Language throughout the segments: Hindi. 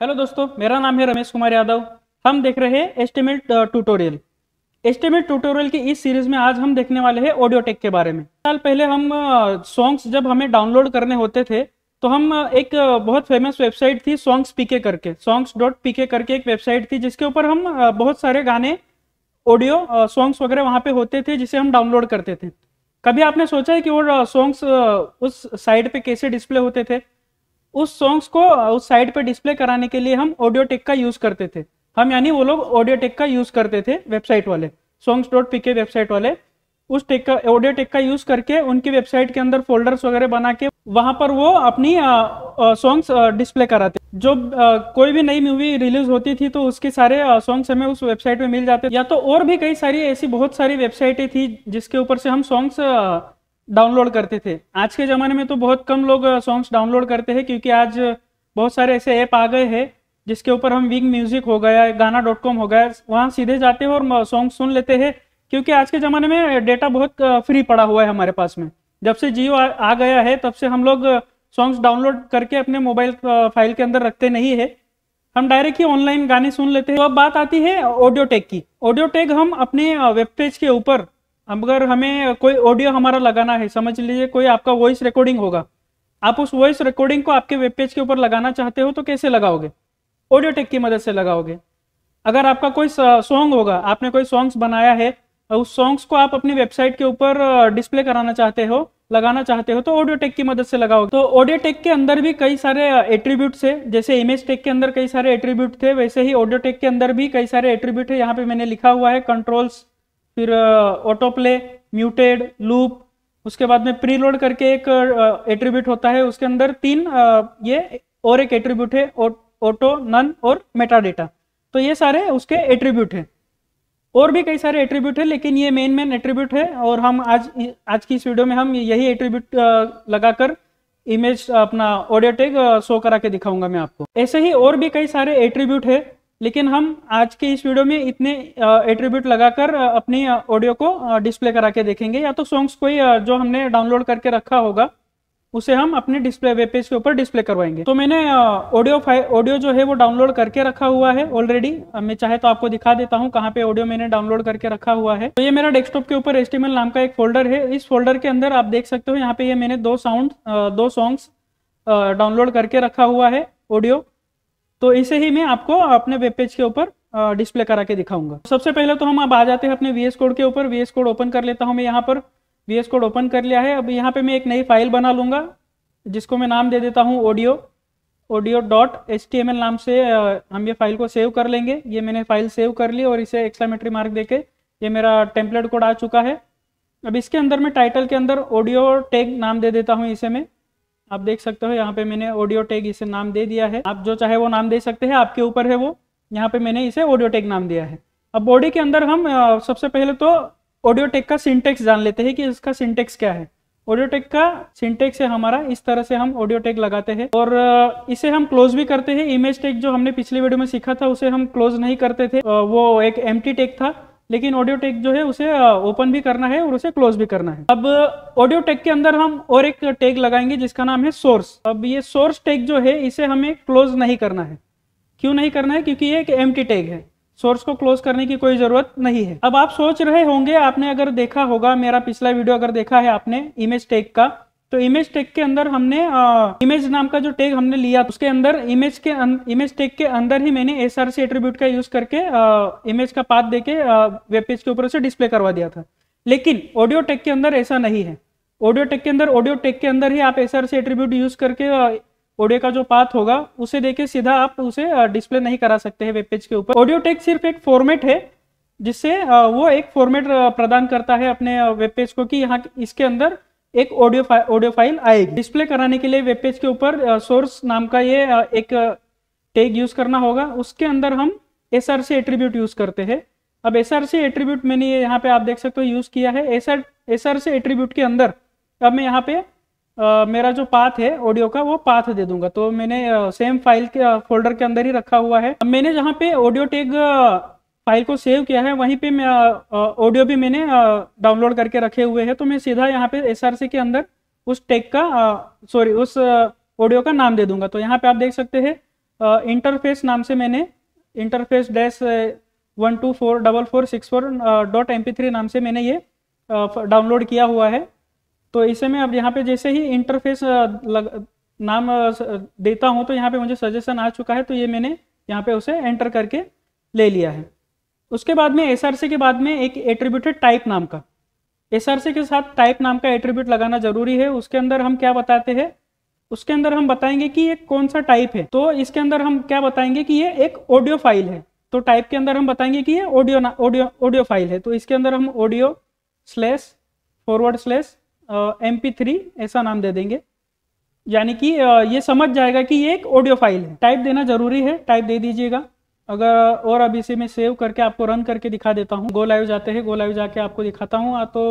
हेलो दोस्तों मेरा नाम है रमेश कुमार यादव हम देख रहे हैं एस्टिमेट ट्यूटोरियल एस्टिमेट ट्यूटोरियल की इस सीरीज में आज हम देखने वाले हैं ऑडियो टेक के बारे में साल पहले हम सॉन्ग्स जब हमें डाउनलोड करने होते थे तो हम एक बहुत फेमस वेबसाइट थी सॉन्ग्स पीके करके सॉन्ग्स डॉट पीके करके एक वेबसाइट थी जिसके ऊपर हम बहुत सारे गाने ऑडियो सॉन्ग्स वगैरह वहाँ पे होते थे जिसे हम डाउनलोड करते थे कभी आपने सोचा है कि वो सॉन्ग्स उस साइड पे कैसे डिस्प्ले होते थे उस सॉन्ग्स को उस साइड पे डिस्प्ले कराने के लिए हम ऑडियो टेक का यूज करते थे हम यानी वो लोग ऑडियो टेक का यूज करते थे वेबसाइट वाले सॉन्ग्स डॉट के वेबसाइट वाले उस टेक का ऑडियो टेक का यूज करके उनकी वेबसाइट के अंदर फोल्डर्स वगैरह बना के वहां पर वो अपनी सॉन्ग्स डिस्प्ले कराते जो आ, कोई भी नई मूवी रिलीज होती थी तो उसके सारे सॉन्ग्स हमें उस वेबसाइट में मिल जाते या तो और भी कई सारी ऐसी बहुत सारी वेबसाइटें थी जिसके ऊपर से हम सॉन्ग्स डाउनलोड करते थे आज के ज़माने में तो बहुत कम लोग सॉन्ग्स डाउनलोड करते हैं क्योंकि आज बहुत सारे ऐसे ऐप आ गए हैं जिसके ऊपर हम विंग म्यूजिक हो गया गाना डॉट कॉम हो गया वहाँ सीधे जाते हैं और सॉन्ग सुन लेते हैं क्योंकि आज के ज़माने में डेटा बहुत फ्री पड़ा हुआ है हमारे पास में जब से जियो आ, गया है तब से हम लोग सॉन्ग्स डाउनलोड करके अपने मोबाइल फाइल के अंदर रखते नहीं है हम डायरेक्ट ही ऑनलाइन गाने सुन लेते हैं तो अब बात आती है ऑडियो टेक की ऑडियो टेक हम अपने वेब पेज के ऊपर अगर हमें कोई ऑडियो हमारा लगाना है समझ लीजिए कोई आपका वॉइस रिकॉर्डिंग होगा आप उस वॉइस रिकॉर्डिंग को आपके वेब पेज के ऊपर लगाना चाहते हो तो कैसे लगाओगे ऑडियो टेक की मदद से लगाओगे अगर आपका कोई सॉन्ग होगा आपने कोई सॉन्ग्स बनाया है उस सॉन्ग्स को आप अपनी वेबसाइट के ऊपर डिस्प्ले कराना चाहते हो लगाना चाहते हो तो ऑडियो टेक की मदद से लगाओ तो ऑडियो टेक के अंदर भी कई सारे एट्रीब्यूट है जैसे इमेज टेक के अंदर कई सारे एट्रीब्यूट थे वैसे ही ऑडियो टेक के अंदर भी कई सारे एट्रीब्यूट है यहाँ पे मैंने लिखा हुआ है कंट्रोल्स फिर ऑटो प्ले म्यूटेड लूप उसके बाद में प्रीलोड करके एक एट्रीब्यूट होता है उसके अंदर तीन ये और एक एट्रीब्यूट है ऑटो नन और मेटा डेटा तो ये सारे उसके एट्रीब्यूट है और भी कई सारे एट्रीब्यूट है लेकिन ये मेन मेन एट्रीब्यूट है और हम आज आज की इस वीडियो में हम यही एट्रीब्यूट लगाकर इमेज अपना ऑडियो टेक शो करा के दिखाऊंगा मैं आपको ऐसे ही और भी कई सारे एट्रीब्यूट है लेकिन हम आज के इस वीडियो में इतने एट्रीब्यूट लगाकर अपनी ऑडियो को डिस्प्ले करा के देखेंगे या तो सॉन्ग्स कोई जो हमने डाउनलोड करके रखा होगा उसे हम अपने डिस्प्ले वेब पेज के ऊपर डिस्प्ले करवाएंगे तो मैंने ऑडियो ऑडियो जो है वो डाउनलोड करके रखा हुआ है ऑलरेडी मैं चाहे तो आपको दिखा देता हूँ कहाँ पे ऑडियो मैंने डाउनलोड करके रखा हुआ है तो ये मेरा डेस्कटॉप के ऊपर एस्टिमल नाम का एक फोल्डर है इस फोल्डर के अंदर आप देख सकते हो यहाँ पे ये मैंने दो साउंड दो सॉन्ग्स डाउनलोड करके रखा हुआ है ऑडियो तो इसे ही मैं आपको अपने वेब पेज के ऊपर डिस्प्ले करा के दिखाऊंगा सबसे पहले तो हम अब आ जाते हैं अपने वी कोड के ऊपर वी कोड ओपन कर लेता हूँ मैं यहाँ पर वी एस कोड ओपन कर लिया है अब यहाँ पे मैं एक नई फाइल बना लूँगा जिसको मैं नाम दे देता हूँ audio audio dot H T M L नाम से हम ये फाइल को सेव कर लेंगे ये मैंने फाइल सेव कर ली और इसे एक्सलामेट्री मार्क देके ये मेरा टेम्पलेट कोड आ चुका है अब इसके अंदर मैं टाइटल के अंदर ऑडियो टैग नाम दे देता हूँ इसे मैं आप देख सकते हो यहाँ पे मैंने ऑडियो टैग इसे नाम दे दिया है आप जो चाहे वो नाम दे सकते हैं आपके ऊपर है वो यहाँ पे मैंने इसे ऑडियो टैग नाम दिया है अब बॉडी के अंदर हम सबसे पहले तो ऑडियोटेक का सिंटेक्स जान लेते हैं कि इसका सिंटेक्स क्या है ऑडियोटेक का सिंटेक्स है हमारा इस तरह से हम ऑडियोटेक लगाते हैं और इसे हम क्लोज भी करते हैं इमेज टेक जो हमने पिछले वीडियो में सीखा था उसे हम क्लोज नहीं करते थे वो एक एम टेक था लेकिन ऑडियो टेक जो है उसे ओपन भी करना है और उसे क्लोज भी करना है अब ऑडियो टेक के अंदर हम और एक टेक लगाएंगे जिसका नाम है सोर्स अब ये सोर्स टेक जो है इसे हमें क्लोज नहीं करना है क्यों नहीं करना है क्योंकि ये एक एम टेक है सोर्स को क्लोज करने की कोई जरूरत नहीं है अब आप सोच रहे होंगे आपने अगर देखा होगा मेरा पिछला वीडियो अगर देखा है आपने इमेज टेक का तो इमेज टेक के अंदर हमने आ, इमेज नाम का जो टैग हमने लिया उसके अंदर इमेज के अं, इमेज टेक के अंदर ही मैंने एस आर एट्रीब्यूट का यूज करके आ, इमेज का पाथ देके वेब पेज के ऊपर से डिस्प्ले करवा दिया था लेकिन ऑडियो टेक के अंदर ऐसा नहीं है ऑडियो टेक के अंदर ऑडियो टेक के अंदर ही आप एस आर एट्रीब्यूट यूज करके ऑडियो का जो पाथ होगा उसे देखिए सीधा आप उसे डिस्प्ले नहीं करा सकते हैं वेब पेज के ऊपर ऑडियो टेक सिर्फ एक फॉर्मेट है जिससे वो एक फॉर्मेट प्रदान करता है अपने वेब पेज को कि यहाँ इसके अंदर एक ऑडियो फाइल ऑडियो फाइल आएगी डिस्प्ले कराने के लिए वेब पेज के ऊपर सोर्स नाम का ये एक टेग यूज करना होगा उसके अंदर हम S R C attribute use करते हैं अब एस आर सी एट्रीब्यूट मैंने यहाँ पे आप देख सकते हो यूज किया है S R S R C attribute के अंदर अब मैं यहाँ पे मेरा जो पाथ है ऑडियो का वो पाथ दे दूंगा तो मैंने सेम फाइल के फोल्डर के अंदर ही रखा हुआ है मैंने जहाँ पे ऑडियो टेग फाइल को सेव किया है वहीं पे मैं ऑडियो भी मैंने डाउनलोड करके रखे हुए हैं तो मैं सीधा यहाँ पे एस के अंदर उस टेग का सॉरी उस ऑडियो का नाम दे दूंगा तो यहाँ पे आप देख सकते हैं इंटरफेस नाम से मैंने interface dash one two four double four six four dot M P three नाम से मैंने ये डाउनलोड किया हुआ है तो ऐसे में अब यहाँ पे जैसे ही इंटरफेस लग, नाम देता हूँ तो यहाँ पे मुझे सजेशन आ चुका है तो ये मैंने यहाँ पे उसे एंटर करके ले लिया है उसके बाद में एस के बाद में एक एट्रीब्यूटेड टाइप नाम का एस के साथ टाइप नाम का एट्रीब्यूट लगाना जरूरी है उसके अंदर हम क्या बताते हैं उसके अंदर हम बताएंगे कि ये कौन सा टाइप है तो इसके अंदर हम क्या बताएंगे कि ये एक ऑडियो फाइल है तो टाइप के अंदर हम बताएंगे कि ये ऑडियो ऑडियो ऑडियो फाइल है तो इसके अंदर हम audio slash forward slash M P three ऐसा नाम दे देंगे यानी कि ये समझ जाएगा कि ये एक ऑडियो फाइल है टाइप देना जरूरी है टाइप दे दीजिएगा अगर और अब इसे मैं सेव करके आपको रन करके दिखा देता हूँ गो लाइव जाते हैं गो लाइव जाके आपको दिखाता हूँ तो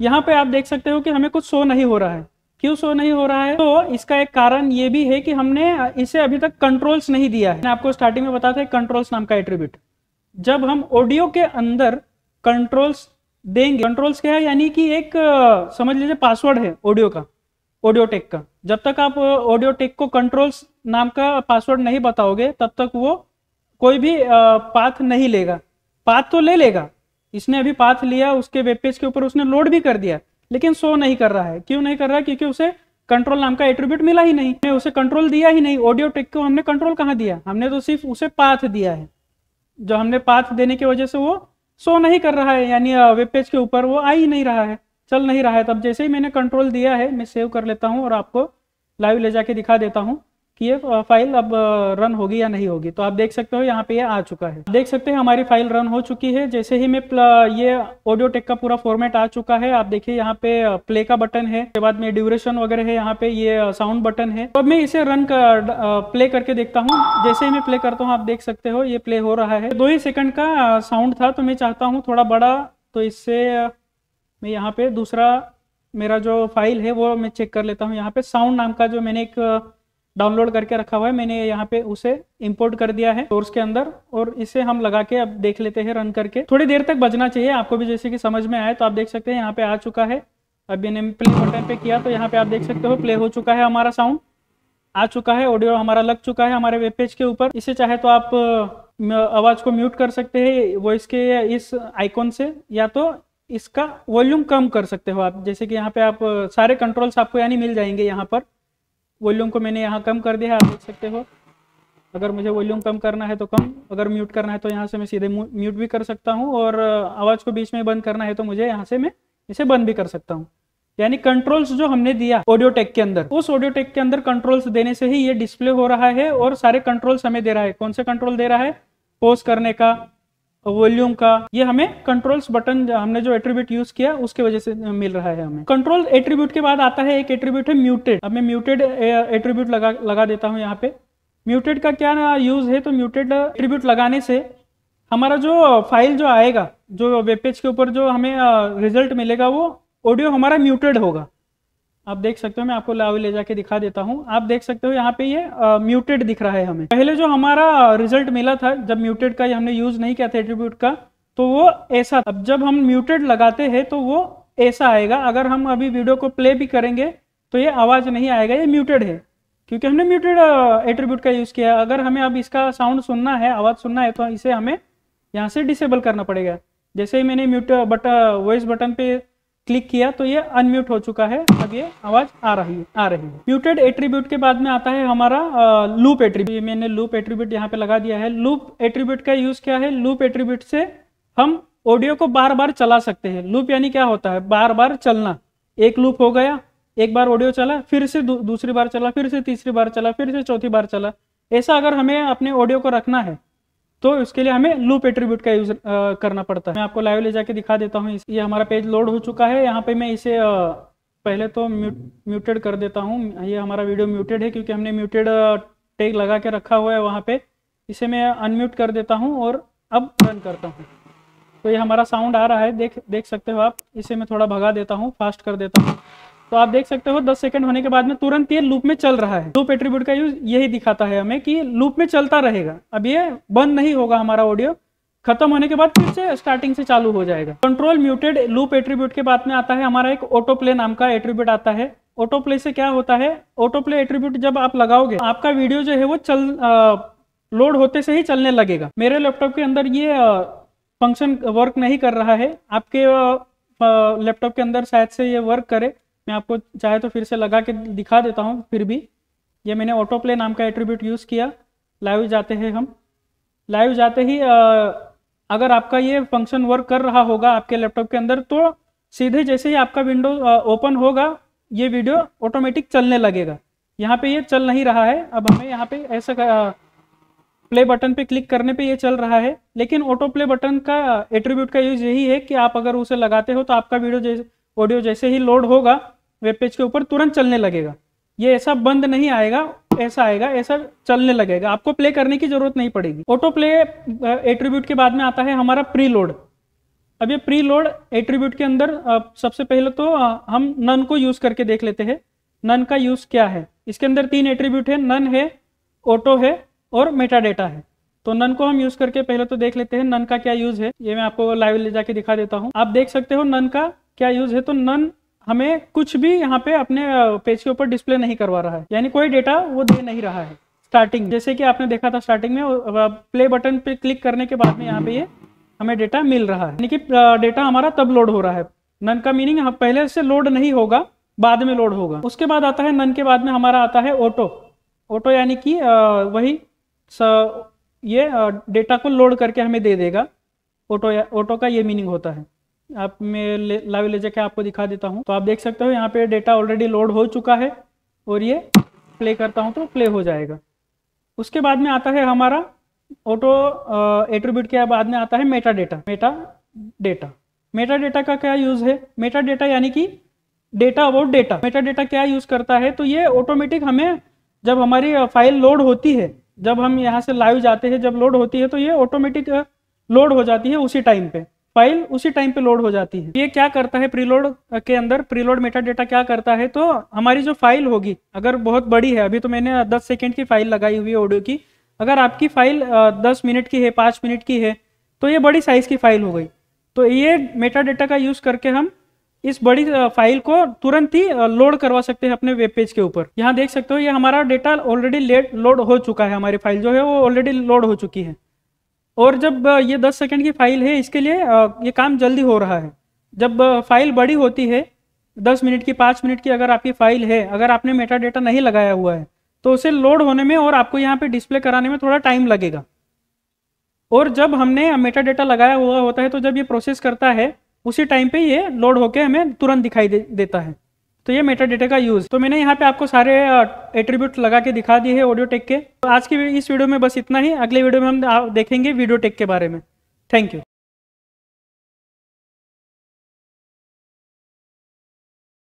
यहाँ पे आप देख सकते हो कि हमें कुछ शो नहीं हो रहा है क्यों शो नहीं हो रहा है तो इसका एक कारण ये भी है कि हमने इसे अभी तक कंट्रोल्स नहीं दिया है मैंने आपको स्टार्टिंग में बताया था कंट्रोल्स नाम का एट्रीब्यूट जब हम ऑडियो के अंदर कंट्रोल्स देंगे कंट्रोल्स क्या है यानी कि एक समझ लीजिए पासवर्ड है ऑडियो का ऑडियो टेक का जब तक आप ऑडियो टेक को कंट्रोल्स नाम का पासवर्ड नहीं बताओगे तब तक वो कोई भी पाथ नहीं लेगा पाथ तो ले लेगा इसने अभी पाथ लिया उसके वेब पेज के ऊपर उसने लोड भी कर दिया लेकिन शो नहीं कर रहा है क्यों नहीं कर रहा है क्योंकि उसे कंट्रोल नाम का एट्रीब्यूट मिला ही नहीं उसे कंट्रोल दिया ही नहीं ऑडियो टेक को हमने कंट्रोल कहाँ दिया हमने तो सिर्फ उसे पाथ दिया है जो हमने पाथ देने की वजह से वो शो नहीं कर रहा है यानी वेब पेज के ऊपर वो आ ही नहीं रहा है चल नहीं रहा है तब जैसे ही मैंने कंट्रोल दिया है मैं सेव कर लेता हूँ और आपको लाइव ले जाके दिखा देता हूँ कि ये फाइल अब रन होगी या नहीं होगी तो आप देख सकते हो यहाँ पे ये आ चुका है देख सकते हैं हमारी फाइल रन हो चुकी है जैसे ही मैं ये ऑडियो टेक का पूरा फॉर्मेट आ चुका है आप देखिए यहाँ पे प्ले का बटन है उसके बाद में ड्यूरेशन वगैरह है यहाँ पे ये साउंड बटन है तो अब तो मैं इसे रन कर प्ले करके देखता हूँ जैसे ही मैं प्ले करता हूँ आप देख सकते हो ये प्ले हो रहा है दो ही सेकंड का साउंड था तो मैं चाहता हूँ थोड़ा बड़ा तो इससे मैं यहाँ पे दूसरा मेरा जो फाइल है वो मैं चेक कर लेता हूँ यहाँ पे साउंड नाम का जो मैंने एक डाउनलोड करके रखा हुआ है मैंने यहाँ पे उसे इंपोर्ट कर दिया है सोर्स के अंदर और इसे हम लगा के अब देख लेते हैं रन करके थोड़ी देर तक बजना चाहिए आपको भी जैसे कि समझ में आए तो आप देख सकते हैं यहाँ पे आ चुका है अब मैंने प्ले बटन पे किया तो यहाँ पे आप देख सकते हो प्ले हो चुका है हमारा साउंड आ चुका है ऑडियो हमारा लग चुका है हमारे वेब पेज के ऊपर इसे चाहे तो आप आवाज को म्यूट कर सकते हैं वॉइस के इस आइकॉन से या तो इसका वॉल्यूम कम कर सकते हो आप जैसे कि यहाँ पे आप सारे कंट्रोल्स आपको यानी मिल जाएंगे यहाँ पर वॉल्यूम को मैंने यहाँ कम कर दिया है आप देख सकते हो अगर मुझे वॉल्यूम कम करना है तो कम अगर म्यूट करना है तो यहाँ से मैं सीधे म्यूट भी कर सकता हूँ और आवाज़ को बीच में बंद करना है तो मुझे यहाँ से मैं इसे बंद भी कर सकता हूँ यानी कंट्रोल्स जो हमने दिया ऑडियो टेक के अंदर उस ऑडियो टेक के अंदर कंट्रोल्स देने से ही ये डिस्प्ले हो रहा है और सारे कंट्रोल्स हमें दे रहा है कौन से कंट्रोल दे रहा है पोज करने का वॉल्यूम का ये हमें कंट्रोल्स बटन हमने जो एट्रीब्यूट यूज किया उसके वजह से मिल रहा है हमें कंट्रोल एट्रीब्यूट के बाद आता है एक एट्रीब्यूट है म्यूटेड अब मैं म्यूटेड एट्रीब्यूट लगा लगा देता हूँ यहाँ पे म्यूटेड का क्या यूज है तो म्यूटेड एट्रीब्यूट लगाने से हमारा जो फाइल जो आएगा जो वेब पेज के ऊपर जो हमें रिजल्ट मिलेगा वो ऑडियो हमारा म्यूटेड होगा आप देख सकते हो मैं आपको लावे ले जाके दिखा देता हूँ आप देख सकते हो यहाँ पे ये म्यूटेड दिख रहा है हमें पहले जो हमारा रिजल्ट मिला था जब म्यूटेड का हमने यूज नहीं किया था एट्रीब्यूट का तो वो ऐसा अब जब हम म्यूटेड लगाते हैं तो वो ऐसा आएगा अगर हम अभी वीडियो को प्ले भी करेंगे तो ये आवाज़ नहीं आएगा ये म्यूटेड है क्योंकि हमने म्यूटेड एट्रीब्यूट का यूज़ किया अगर हमें अब इसका साउंड सुनना है आवाज़ सुनना है तो इसे हमें यहाँ से डिसेबल करना पड़ेगा जैसे ही मैंने म्यूट बटन वॉइस बटन पे क्लिक किया तो ये अनम्यूट हो चुका है अब ये आवाज आ रही है आ रही है म्यूटेड एट्रीब्यूट के बाद में आता है हमारा लूप एट्रीब्यूट मैंने लूप एट्रीब्यूट यहाँ पे लगा दिया है लूप एट्रीब्यूट का यूज क्या है लूप एट्रीब्यूट से हम ऑडियो को बार बार चला सकते हैं लूप यानी क्या होता है बार बार चलना एक लूप हो गया एक बार ऑडियो चला फिर से दू, दूसरी बार चला फिर से तीसरी बार चला फिर से चौथी बार चला ऐसा अगर हमें अपने ऑडियो को रखना है तो इसके लिए हमें लूप एट्रीब्यूट का यूज करना पड़ता है मैं आपको लाइव ले जाके दिखा देता हूँ ये हमारा पेज लोड हो चुका है यहाँ पे मैं इसे पहले तो म्यूट म्यूटेड कर देता हूँ ये हमारा वीडियो म्यूटेड है क्योंकि हमने म्यूटेड टेग लगा के रखा हुआ है वहाँ पे इसे मैं अनम्यूट कर देता हूँ और अब रन करता हूँ तो ये हमारा साउंड आ रहा है देख देख सकते हो आप इसे मैं थोड़ा भगा देता हूँ फास्ट कर देता हूँ तो आप देख सकते हो 10 सेकंड होने के बाद में तुरंत ये लूप में चल रहा है लूप एट्रीब्यूट का यूज यही दिखाता है हमें कि लूप में चलता रहेगा अब ये बंद नहीं होगा हमारा ऑडियो खत्म होने के बाद फिर से स्टार्टिंग से चालू हो जाएगा कंट्रोल म्यूटेड लूप एट्रीब्यूट के बाद में आता है हमारा एक ऑटो प्ले नाम का एट्रीब्यूट आता है ऑटो प्ले से क्या होता है ऑटो प्ले एट्रीब्यूट जब आप लगाओगे आपका वीडियो जो है वो चल लोड होते से ही चलने लगेगा मेरे लैपटॉप के अंदर ये फंक्शन वर्क नहीं कर रहा है आपके लैपटॉप के अंदर शायद से ये वर्क करे मैं आपको चाहे तो फिर से लगा के दिखा देता हूँ फिर भी ये मैंने ऑटो प्ले नाम का एट्रीब्यूट यूज़ किया लाइव जाते हैं हम लाइव जाते ही अगर आपका ये फंक्शन वर्क कर रहा होगा आपके लैपटॉप के अंदर तो सीधे जैसे ही आपका विंडो ओपन होगा ये वीडियो ऑटोमेटिक चलने लगेगा यहाँ पे ये चल नहीं रहा है अब हमें यहाँ पे ऐसा प्ले बटन पे क्लिक करने पे ये चल रहा है लेकिन ऑटो प्ले बटन का एट्रीब्यूट का यूज यही है कि आप अगर उसे लगाते हो तो आपका वीडियो जैसे ऑडियो जैसे ही लोड होगा वेब पेज के ऊपर तुरंत चलने लगेगा ये ऐसा बंद नहीं आएगा ऐसा आएगा ऐसा चलने लगेगा आपको प्ले करने की जरूरत नहीं पड़ेगी ऑटो प्ले एट्रीब्यूट के बाद में आता है हमारा प्री लोड अब ये प्री लोड एट्रीब्यूट के अंदर सबसे पहले तो हम नन को यूज करके देख लेते हैं नन का यूज क्या है इसके अंदर तीन एट्रीब्यूट है नन है ऑटो है और मेटाडेटा है तो नन को हम यूज करके पहले तो देख लेते हैं नन का क्या यूज है ये मैं आपको लाइव ले जाके दिखा देता हूँ आप देख सकते हो नन का क्या यूज है तो नन हमें कुछ भी यहाँ पे अपने पेज के ऊपर डिस्प्ले नहीं करवा रहा है यानी कोई डेटा वो दे नहीं रहा है स्टार्टिंग जैसे कि आपने देखा था स्टार्टिंग में प्ले बटन पे क्लिक करने के बाद में यहाँ पे ये हमें डेटा मिल रहा है यानी कि डेटा हमारा तब लोड हो रहा है नन का मीनिंग पहले से लोड नहीं होगा बाद में लोड होगा उसके बाद आता है नन के बाद में हमारा आता है ऑटो ऑटो यानी कि वही ये डेटा को लोड करके हमें दे देगा ऑटो ऑटो का ये मीनिंग होता है आप मैं लाइव ले जाके आपको दिखा देता हूँ तो आप देख सकते हो यहाँ पे डेटा ऑलरेडी लोड हो चुका है और ये प्ले करता हूँ तो प्ले हो जाएगा उसके बाद में आता है हमारा ऑटो एट्रीब्यूट के बाद में आता है metadata metadata metadata का क्या यूज़ है मेटा डेटा यानी कि data about data metadata क्या यूज़ करता है तो ये ऑटोमेटिक हमें जब हमारी फाइल लोड होती है जब हम यहाँ से लाइव जाते हैं जब लोड होती है तो ये ऑटोमेटिक लोड हो जाती है उसी टाइम पे फाइल उसी टाइम पे लोड हो जाती है ये क्या करता है प्रीलोड के अंदर प्रीलोड मेटा डेटा क्या करता है तो हमारी जो फाइल होगी अगर बहुत बड़ी है अभी तो मैंने दस सेकेंड की फाइल लगाई हुई है ऑडियो की अगर आपकी फाइल दस मिनट की है 5 मिनट की है तो ये बड़ी साइज़ की फाइल हो गई तो ये मेटा डेटा का यूज़ करके हम इस बड़ी फाइल को तुरंत ही लोड करवा सकते हैं अपने वेब पेज के ऊपर यहाँ देख सकते हो ये हमारा डेटा ऑलरेडी लोड हो चुका है हमारी फाइल जो है वो ऑलरेडी लोड हो चुकी है और जब ये दस सेकेंड की फाइल है इसके लिए ये काम जल्दी हो रहा है जब फाइल बड़ी होती है दस मिनट की पाँच मिनट की अगर आपकी फाइल है अगर आपने मेटा डेटा नहीं लगाया हुआ है तो उसे लोड होने में और आपको यहाँ पे डिस्प्ले कराने में थोड़ा टाइम लगेगा और जब हमने मेटा डेटा लगाया हुआ होता है तो जब ये प्रोसेस करता है उसी टाइम पे ये लोड होकर हमें तुरंत दिखाई दे, देता है तो ये मेटा डेटा का यूज़ तो मैंने यहाँ पे आपको सारे एट्रीब्यूट लगा के दिखा दिए है ऑडियो टेक के तो आज की इस वीडियो में बस इतना ही अगले वीडियो में हम देखेंगे वीडियो टेक के बारे में थैंक यू